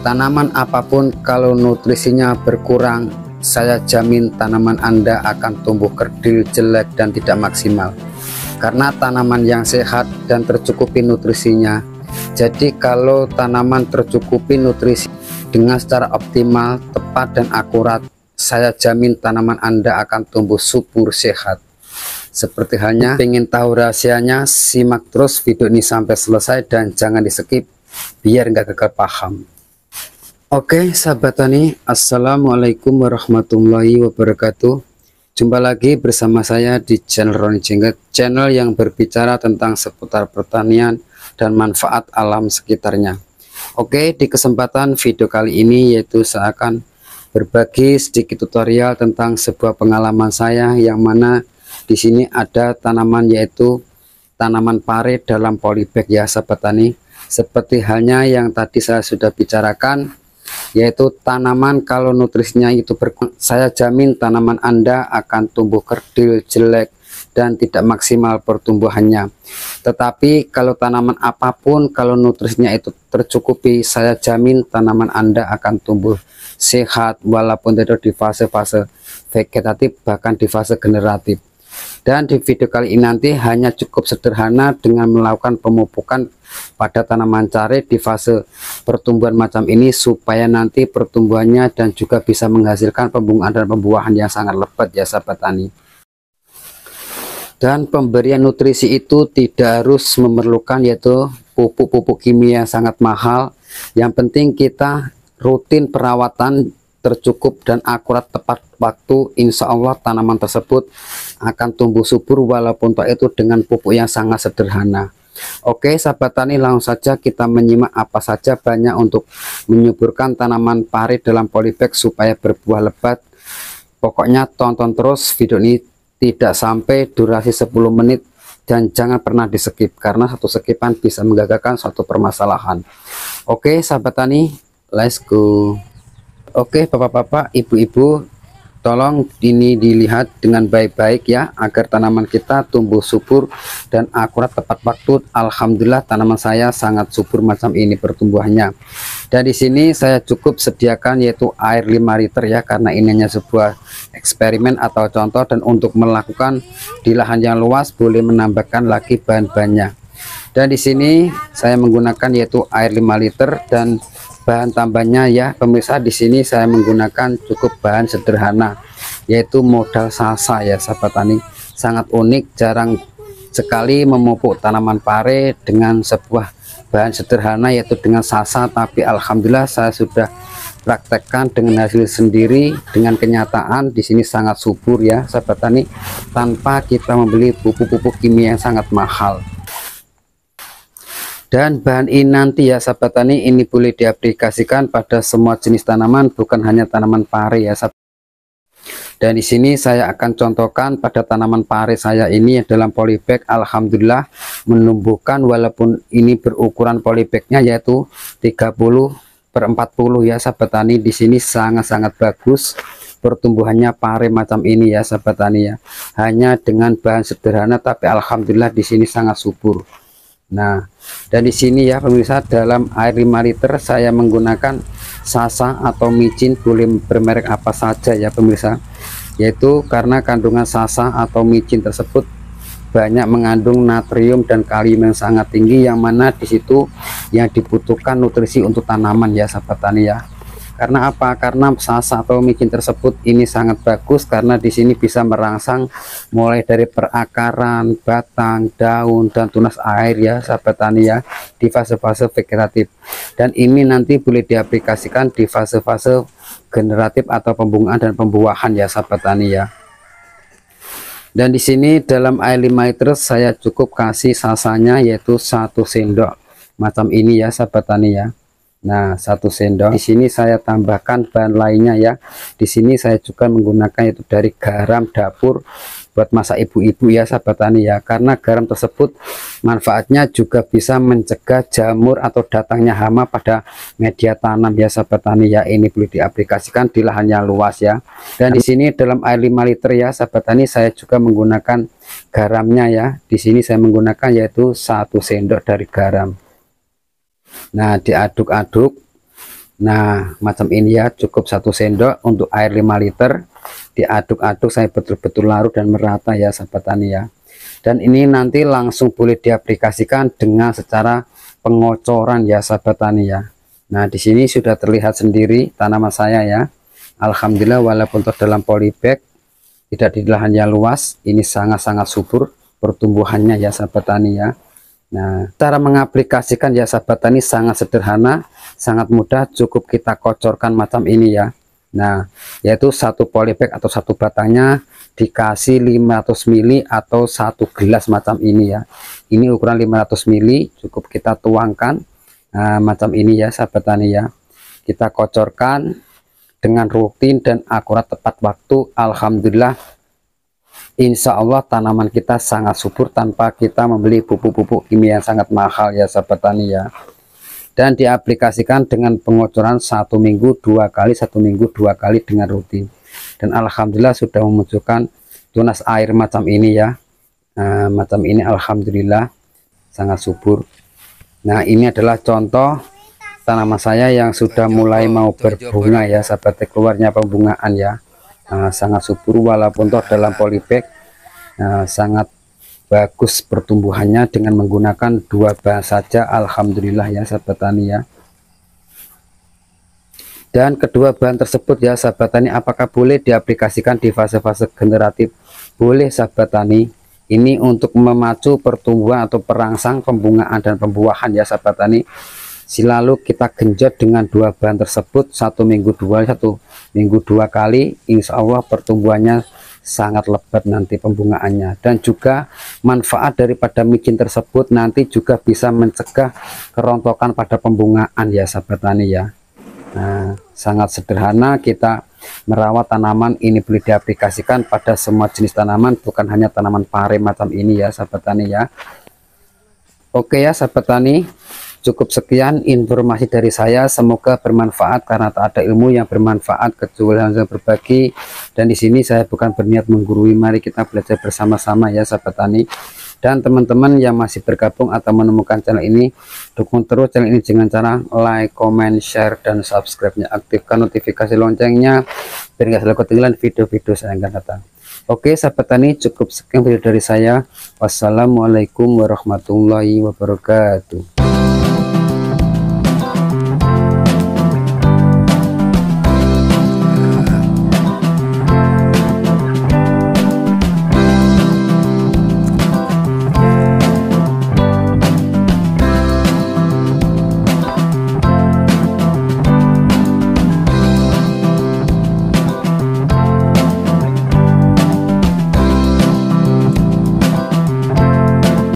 Tanaman apapun kalau nutrisinya berkurang, saya jamin tanaman Anda akan tumbuh kerdil, jelek, dan tidak maksimal. Karena tanaman yang sehat dan tercukupi nutrisinya. Jadi kalau tanaman tercukupi nutrisi dengan secara optimal, tepat, dan akurat, saya jamin tanaman Anda akan tumbuh subur sehat. Seperti halnya ingin tahu rahasianya, simak terus video ini sampai selesai dan jangan di skip biar nggak gagal paham. Oke sahabat tani Assalamualaikum warahmatullahi wabarakatuh Jumpa lagi bersama saya di channel Roni Jenggot Channel yang berbicara tentang seputar pertanian dan manfaat alam sekitarnya Oke di kesempatan video kali ini yaitu saya akan berbagi sedikit tutorial tentang sebuah pengalaman saya yang mana di sini ada tanaman yaitu tanaman pare dalam polybag ya sahabat tani seperti halnya yang tadi saya sudah bicarakan yaitu tanaman kalau nutrisinya itu berkurang saya jamin tanaman anda akan tumbuh kerdil jelek dan tidak maksimal pertumbuhannya tetapi kalau tanaman apapun kalau nutrisinya itu tercukupi saya jamin tanaman anda akan tumbuh sehat walaupun tidak di fase-fase vegetatif bahkan di fase generatif dan di video kali ini nanti hanya cukup sederhana dengan melakukan pemupukan pada tanaman cari di fase pertumbuhan macam ini supaya nanti pertumbuhannya dan juga bisa menghasilkan pembungaan dan pembuahan yang sangat lebat ya sahabat tani dan pemberian nutrisi itu tidak harus memerlukan yaitu pupuk-pupuk kimia yang sangat mahal yang penting kita rutin perawatan tercukup dan akurat tepat waktu, insya Allah tanaman tersebut akan tumbuh subur walaupun tak itu dengan pupuk yang sangat sederhana. Oke sahabat tani langsung saja kita menyimak apa saja banyak untuk menyuburkan tanaman pari dalam polybag supaya berbuah lebat. Pokoknya tonton terus video ini tidak sampai durasi 10 menit dan jangan pernah di skip karena satu skipan bisa menggagalkan suatu permasalahan. Oke sahabat tani, let's go. Oke bapak-bapak ibu-ibu tolong ini dilihat dengan baik-baik ya agar tanaman kita tumbuh subur dan akurat tepat waktu Alhamdulillah tanaman saya sangat subur macam ini pertumbuhannya dan di sini saya cukup sediakan yaitu air 5 liter ya karena ini hanya sebuah eksperimen atau contoh dan untuk melakukan di lahan yang luas boleh menambahkan lagi bahan-bahannya dan di sini saya menggunakan yaitu air 5 liter dan bahan tambahnya ya pemirsa di sini saya menggunakan cukup bahan sederhana yaitu modal sasa ya sahabat tani sangat unik jarang sekali memupuk tanaman pare dengan sebuah bahan sederhana yaitu dengan sasa tapi Alhamdulillah saya sudah praktekkan dengan hasil sendiri dengan kenyataan di sini sangat subur ya sahabat tani tanpa kita membeli pupuk-pupuk kimia yang sangat mahal dan bahan ini nanti ya sahabat tani ini boleh diaplikasikan pada semua jenis tanaman bukan hanya tanaman pare ya sahabat dan di sini saya akan contohkan pada tanaman pare saya ini dalam polybag Alhamdulillah menumbuhkan walaupun ini berukuran polybagnya yaitu 30 per 40 ya sahabat tani di sini sangat-sangat bagus pertumbuhannya pare macam ini ya sahabat tani ya hanya dengan bahan sederhana tapi Alhamdulillah di sini sangat subur Nah, dan di sini ya pemirsa dalam air 5 liter saya menggunakan sasa atau micin boleh bermerek apa saja ya pemirsa. Yaitu karena kandungan sasa atau micin tersebut banyak mengandung natrium dan kalium yang sangat tinggi yang mana di situ yang dibutuhkan nutrisi untuk tanaman ya sahabat tani ya karena apa karena sasa atau micin tersebut ini sangat bagus karena di sini bisa merangsang mulai dari perakaran batang daun dan tunas air ya sahabat tani ya di fase-fase vegetatif dan ini nanti boleh diaplikasikan di fase-fase generatif atau pembungaan dan pembuahan ya sahabat tani ya dan di sini dalam air 5 liter saya cukup kasih sasanya yaitu satu sendok macam ini ya sahabat tani ya Nah, satu sendok. Di sini saya tambahkan bahan lainnya ya. Di sini saya juga menggunakan yaitu dari garam dapur buat masak ibu-ibu ya sahabat tani ya. Karena garam tersebut manfaatnya juga bisa mencegah jamur atau datangnya hama pada media tanam ya sahabat tani ya. Ini perlu diaplikasikan di lahan yang luas ya. Dan di sini dalam air 5 liter ya sahabat tani saya juga menggunakan garamnya ya. Di sini saya menggunakan yaitu satu sendok dari garam nah diaduk-aduk nah macam ini ya cukup satu sendok untuk air 5 liter diaduk-aduk saya betul-betul larut dan merata ya sahabat tani ya dan ini nanti langsung boleh diaplikasikan dengan secara pengocoran ya sahabat tani ya nah di sini sudah terlihat sendiri tanaman saya ya Alhamdulillah walaupun terdalam polybag tidak di lahan yang luas ini sangat-sangat subur pertumbuhannya ya sahabat tani ya Nah, cara mengaplikasikan ya sahabat tani sangat sederhana, sangat mudah, cukup kita kocorkan macam ini ya. Nah, yaitu satu polybag atau satu batangnya dikasih 500 ml atau satu gelas macam ini ya. Ini ukuran 500 ml, cukup kita tuangkan nah, macam ini ya sahabat tani ya. Kita kocorkan dengan rutin dan akurat tepat waktu. Alhamdulillah Insya Allah tanaman kita sangat subur tanpa kita membeli pupuk-pupuk kimia yang sangat mahal ya sahabat tani ya dan diaplikasikan dengan pengocoran satu minggu dua kali satu minggu dua kali dengan rutin dan Alhamdulillah sudah memunculkan tunas air macam ini ya nah, macam ini Alhamdulillah sangat subur Nah ini adalah contoh tanaman saya yang sudah mulai mau berbunga ya sahabat keluarnya pembungaan ya Ah, sangat subur walaupun toh dalam polybag uh, sangat bagus pertumbuhannya dengan menggunakan dua bahan saja Alhamdulillah ya sahabat tani ya dan kedua bahan tersebut ya sahabat tani apakah boleh diaplikasikan di fase-fase generatif boleh sahabat tani ini untuk memacu pertumbuhan atau perangsang pembungaan dan pembuahan ya sahabat tani selalu kita genjot dengan dua bahan tersebut satu minggu dua satu minggu dua kali insya Allah pertumbuhannya sangat lebat nanti pembungaannya dan juga manfaat daripada micin tersebut nanti juga bisa mencegah kerontokan pada pembungaan ya sahabat tani ya nah, sangat sederhana kita merawat tanaman ini boleh diaplikasikan pada semua jenis tanaman bukan hanya tanaman pare macam ini ya sahabat tani ya oke ya sahabat tani Cukup sekian informasi dari saya, semoga bermanfaat karena tak ada ilmu yang bermanfaat kecuali saya berbagi. Dan di sini saya bukan berniat menggurui, mari kita belajar bersama-sama ya sahabat tani. Dan teman-teman yang masih bergabung atau menemukan channel ini, dukung terus channel ini dengan cara like, comment, share, dan subscribe-nya. Aktifkan notifikasi loncengnya biar nggak selalu ketinggalan video-video saya yang akan datang. Oke sahabat tani cukup sekian video dari saya. Wassalamualaikum warahmatullahi wabarakatuh.